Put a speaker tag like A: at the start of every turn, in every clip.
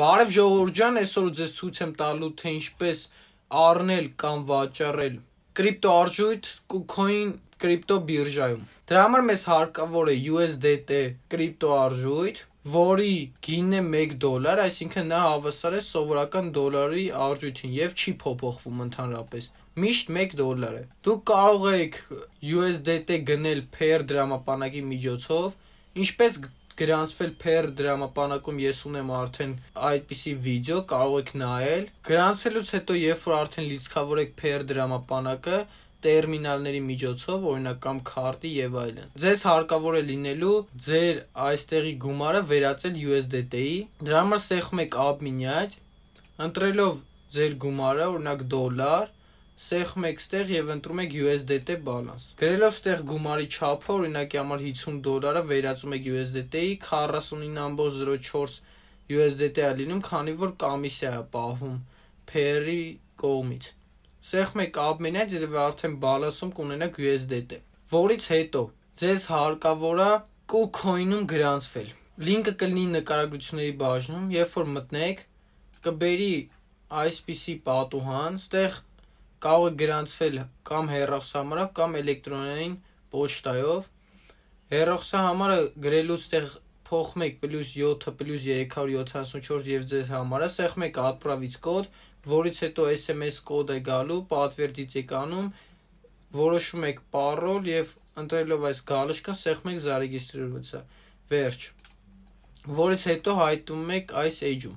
A: Բարև ժողովուրդ ջան, այսօր ձեզ ցույց եմ տալու թե ինչպես առնել կամ վաճառել կրիպտոարժույթ KuCoin կրիպտո բիրժայում։ Դրա համար մեզ հարկավոր է USDT դե կրիպտոարժույթ, որի գինը 1 դոլար, այսինքն նա հավասար է սովորական դոլարի արժույթին եւ չի փոփոխվում ընդհանրապես։ Միշտ 1 դոլար է։ Դուք կարող եք USDT դե գնել pair դրամապանակի միջոցով, ինչպես գրանցվել Pair դրամապանակում ես ունեմ արդեն այդպիսի վիդեո, կարող եք նայել։ Գրանցելուց հետո, երբ որ արդեն լիցքավորեք Pair դրամապանակը, տերմինալների միջոցով, օրինակ կամ քարտի եւ այլն։ Ձեզ հարկավոր է լինելու ձեր այստեղի գումարը վերածել USDT-ի։ դե Դրա համար սեղմեք admin-ի այդ, ընտրելով ձեր գումարը, օրինակ դոլար, սեղմ եք ստեղ եւ ընտրում եք USDT balance։ Գրելով ստեղ գումարի չափը, օրինակի համար 50 դոլարը վերածում եք USDT-ի 49.04 USDT-ա լինում, քանի որ կամիսիա է պահվում Pair-ի կողմից։ Սեղմ եք admin-ից եւ արդեն balance-ում կունենաք USDT, դե որից հետո ձեզ հարկավոր է KuCoin-ում գրանցվել։ Լինկը կլինի նկարագրությունների բաժնում, երբ որ մտնեք, կբերի այսպիսի պատուհան, ստեղ կարող է գրանցվել կամ հեռախոսամարով կամ էլեկտրոնային почտայով։ Հեռախոսահամարը գրելուց տեղ փոխում եք +7+374 եւ ձեր համարը սեղմ եք отправից կոդ, որից հետո SMS կոդ է գալու, պատվերդից եք անում, որոշում եք պարոլ եւ ընտրելով այս գալուշկան սեղմ եք զարեգիստրիրվեցա։ Վերջ։ Որից հետո հայտնում եք այս էջում։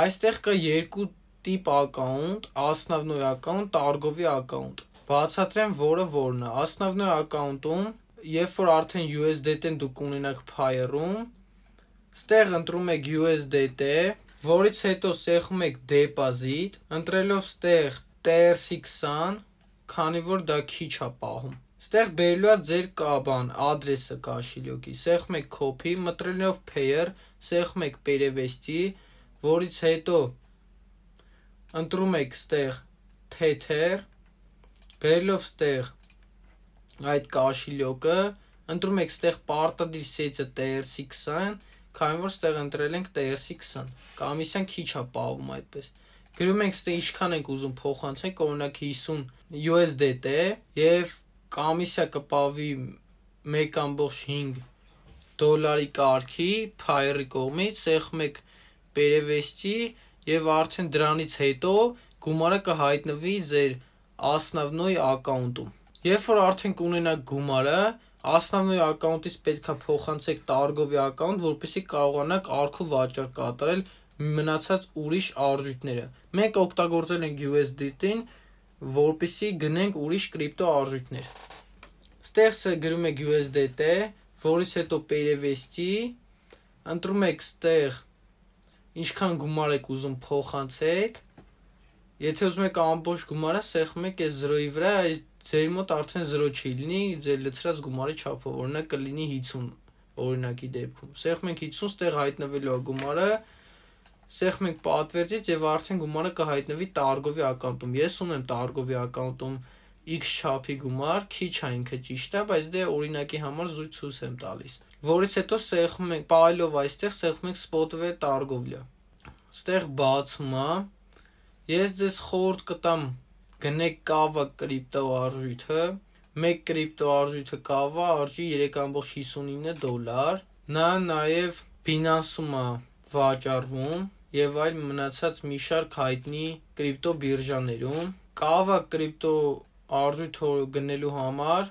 A: Այստեղ կա երկու տիպ ակաունտ, основной ակաունտ, торговый ակաունտ։ Բացատրեմ որը որն է։ Основной ակաունտում, երբ որ արդեն USDT-ն դուք ունենաք Pair-ում, ստեղ ընտրում եք USDT, որից հետո սեղում եք դեպոզիտ, ընտրելով ստեղ TR20, քանի որ դա քիչ է պահում։ Ստեղ բերելու է ձեր կաբան, адрեսը կաշիլյոկի, սեղմ եք copy, մտրելով payer, սեղմ եք perevesti, որից հետո ընտրում եք ստեղ թեթեր, գրելով ստեղ այդ կաշիլյոկը, ընտրում եք ստեղ պարտը դիսեցը TRC 20, քանի որ ստեղ ընտրել ենք TRC 20։ Կամիսիան քիչ է պահում այդպես։ Գրում ենք ստե ինչքան ենք ուզում փոխանցենք, օրինակ 50 USDT եւ կամիսիա կպավի 1.5 դոլարի կարգի Pyre կողմից, ეხ մեկ Perevest-ի եւ արդեն դրանից հետո գումարը կհայտնվի ձեր Ասնավնոյի account-ում։ Երբ որ արդեն կունենաք գումարը, Ասնավնոյի account-ից պետքա փոխանցեք Targov-ի account, որպեսզի կարողանաք արքու վաճառք կատարել մնացած ուրիշ արժույթները։ Մենք օգտագործել ենք USDT-ին, որպեսզի գնենք ուրիշ կրիպտո արժույթներ։ Ստեղսը գրում եք դե USDT, որից հետո Payrevest-ի, ընտրում եք ստեղ ինչքան գումար եք ուզում փոխանցեք։ Եթե ուզում եք ամբողջ գումարը սեղմեք այս 0-ի վրա, այս ձեր մոտ արդեն 0 չի լինի, ձեր լցրած գումարի չափը օրինակ կլինի 50 օրինակի դեպքում։ Սեղմենք 50 ստեղ հայտնվելու է գումարը, սեղմենք պատվերից եւ արդեն գումարը կհայտնվի Տարգովի ակաունտում։ Ես ունեմ Տարգովի ակաունտում 0 X չափի գումար, քիչ է ինքը ճիշտ է, բայց դե օրինակի համար զույգ ցույց եմ տալիս։ Որից հետո սեղմ եք պայելով այստեղ սեղմ եք սպոտվե տարգովլա։ Ստեղ բացում է։ Ես ձեզ խորտ կտամ գնեք կավը կրիպտո արժույթը, 1 կրիպտո արժույթը կավը արժի 3.59 դոլար։ Նա նաև Binance-ում է վաճառվում եւ այլ մնացած մի շարք հայտնի կրիպտո բիրժաներում։ Կավա կրիպտո արժույթ գնելու համար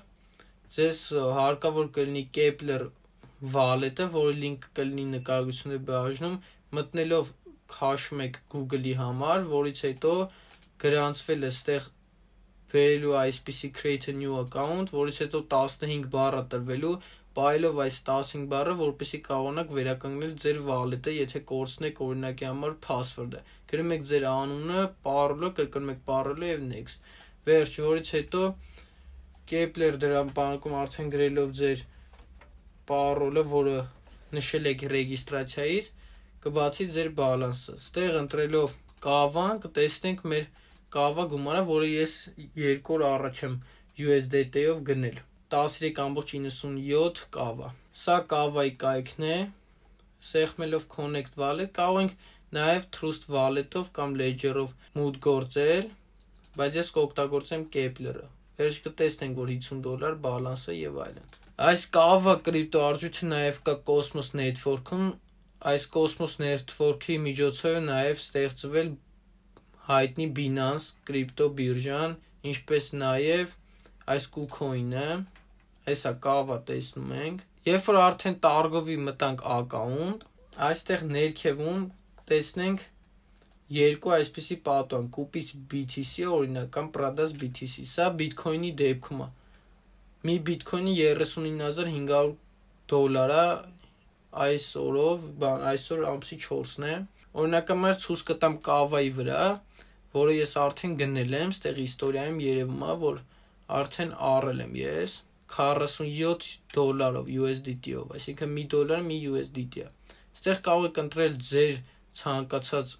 A: ձեզ հարկավոր կլինի Kepler wallet-ը, որի link-ը կլինի նկարագրությունների բաժնում, մտնելով քաշում եք e Google-ի համար, որից հետո գրանցվել է ստեղ վերելու այսպիսի create a new account, որից հետո 15 բառը տրվելու, բայելով այս 15 բառը, որպեսի կարողանաք վերականգնել ձեր wallet-ը, եթե կորցնեք օրինակի համար password-ը։ Գրում եք ձեր անունը, parolle, կրկնում եք parolle-ը եւ next վերջ, որից հետո Kepler դրան բանկում արդեն գրելով ձեր parole-ը, որը նշել եք ռեգիստրացիայից, կբացի ձեր բալանսը։ Ստեղ ընտրելով կավան կտեսնենք մեր կավա գումարը, որը ես 2 օր առաջ եմ USDT-ով դե գնել 13.97 կավա։ Սա կավայի կայքն է։ Սեղմելով Connect Wallet կարող ենք նաև Trust Wallet-ով կամ Ledger-ով մուտք գործել բայց ես կօգտագործեմ Kepler-ը։ Վերջ կտեսնենք, որ 50 դոլար բալանսը եւ այլն։ Այս կավը կրիպտոարժույթը նաեւ կա Cosmos Network-ում, այս Cosmos Network-ի միջոցով նաեւ ստեղծվել հայտնի Binance կրիպտո բիրժան, ինչպես նաեւ այս KuCoin-ը, հեսա կավը տեսնում ենք։ Երբ որ արդեն տարգովի մտանք account, այստեղ ներքևում տեսնենք երկու այսպիսի պատոն՝ կուպից BTC օրինակ կամ Pradas BTC։ Սա Bitcoin-ի դեպքում է։ Մի Bitcoin-ը 39500 դոլար է այս օրով, բան, այսօր ամսի 4-ն է։ Օրինակամար ցույց կտամ Kava-ի վրա, որը ես արդեն գնել եմ, ստեղ իստորիայում երևում է, որ արդեն առել եմ ես 47 դոլարով USDT-ով, այսինքն 1 դոլար 1 USDT-ը։ Այստեղ կարող եք ընտրել ձեր ցանկացած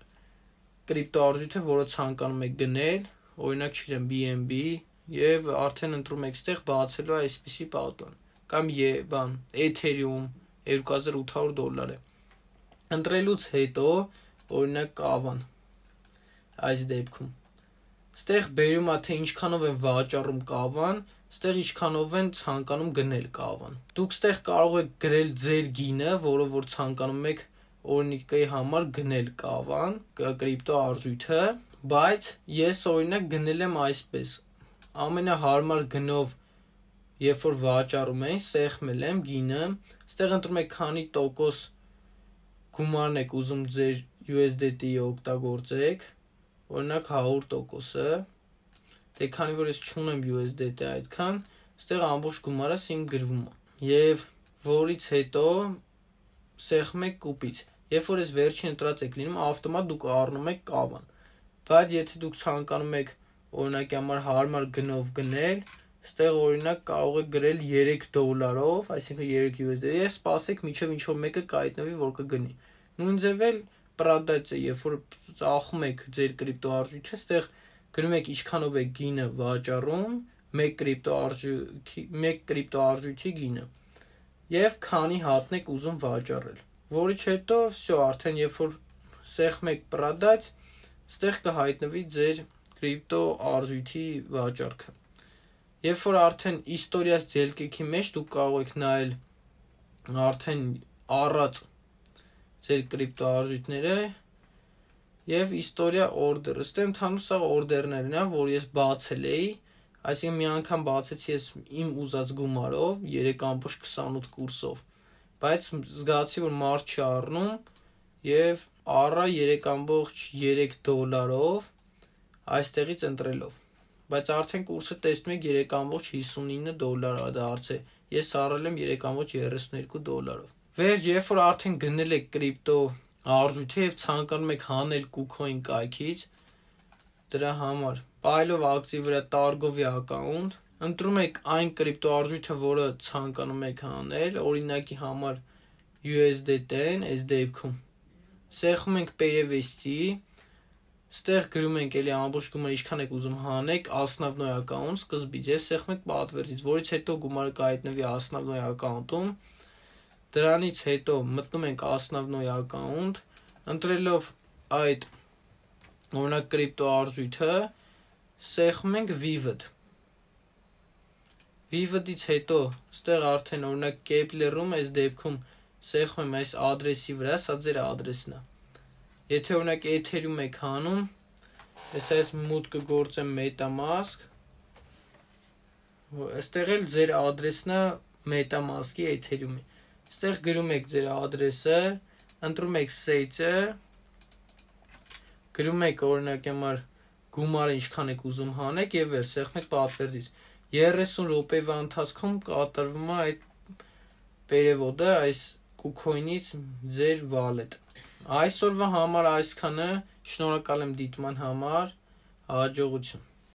A: կրիպտոարժույթը, որը ցանկանում եք գնել, օրինակ, չգիտեմ, BNB եւ արդեն ընտրում եք ստեղ բացելու այսպիսի պատոն կամ ե բան Ethereum 2800 դոլար է։ Ընտրելուց հետո օրինակ ավան այս դեպքում ստեղ բերում է թե ինչքանով են վաճառում կավան, ստեղ ինչքանով են ցանկանում գնել կավան։ Դուք ստեղ կարող եք գրել ձեր գինը, որը որ ցանկանում եք օրինիկի համար գնել կավան, կրիպտո արժույթը, բայց ես օրինակ գնել եմ այսպես. ամենահարմար գնով երբ որ վաճառում էին, սեղմել եմ գինը, ստեղ ընտրում եք քանի տոկոս գումարն եք ուզում ձեր USDT-ը դե օգտագործեք, օրինակ 100%-ը, թե քանի որ ես չունեմ USDT դե այդքան, ստեղ ամբողջ գումարը իմ գրվում է։ Եվ որից հետո սեղմեք կուպից Երբ որ ես վերջին ընտրածեք լինում, ավտոմատ դուք առնում եք կավան։ Բայց եթե դուք ցանկանում եք օրինակի համար հարմար գնով գնել, ստեղ օրինակ կարող եք գրել 3 դոլարով, այսինքն 3 USD-ով, եւ սպասեք միջև ինչ որ մեկը կայտնվի, որ կգնի։ Նույն ձև էլ պրոդացիա, երբ որ ծախում եք ձեր կրիպտոարժույթը, ստեղ գրում եք ինչքանով է գինը վաճառում, 1 կրիպտոարժույթի 1 կրիպտոարժույթի գինը եւ քանի հատն եք ուզում վաճառել որից հետո всё, արդեն երբ որ սեղմեք product, ստեղ կհայտնվի ձեր կրիպտո արժույթի վաճառքը։ Երբ որ արդեն իստորիաս ձելկեքի մեջ դուք կարող եք նայել արդեն առած ձեր կրիպտո արժույթները եւ իստորիա order, ըստ ընդհանուր սա order-ներն է, որ ես բացել էի, այսինքն մի անգամ բացեցի ես իմ ուզած գումարով 3.28 կուրսով բայց զգացի, որ մարդ չի առնում եւ առա 3.3 դոլարով այստեղից ընտրելով։ Բայց արդեն կուրսը տեսնում եք 3.59 դոլար դարձ է։ Ես առել եմ 3.32 դոլարով։ Վերջ, երբ որ արդեն գնել եք կրիպտո արժույթը եւ ցանկանում եք հանել KuCoin կայքից, դրա համար Pile of Active-ի վրա Targov-ի account ընտրում եք այն կրիպտոարժույթը, որը ցանկանում եք հանել, օրինակի համար USDT-ն այս դեպքում։ դե Սեղում ենք Payrevest-ի, ստեղ գրում ենք էլի ամբողջ գումարը ինչքան եք ուզում հանեք, Asnavnoy account սկզբից, ես սեղում եք պատվերից, որից հետո գումարը կհայտնվի Asnavnoy account-ում։ Դրանից հետո մտնում ենք Asnavnoy account, ընտրելով այդ օրինակ կրիպտոարժույթը, սեղում ենք Vivid Vivid-ից հետո, ստեղ արդեն օրինակ Kepler-ում այս դեպքում սեղմեմ այս adress-ի վրա, սա ձեր adress-ն է։ Եթե օրինակ Ether-ում եք հանում, ես այս մուտքը գործեմ MetaMask, այստեղ էլ ձեր adress-ն է MetaMask-ի Ether-ում։ Այստեղ գրում եք ձեր adress-ը, ընտրում եք site-ը, գրում եք օրինակ համար գումարը ինչքան եք ուզում հանեք եւ վեր սեղմեք պատվերից։ 30 րոպեվա ընթացքում կատարվում է այդ պերևոդը այս կուքոյնից ձեր վալետ։ Այսօրվա համար այսքանը։ Շնորհակալ եմ դիտման համար։ Հաջողություն։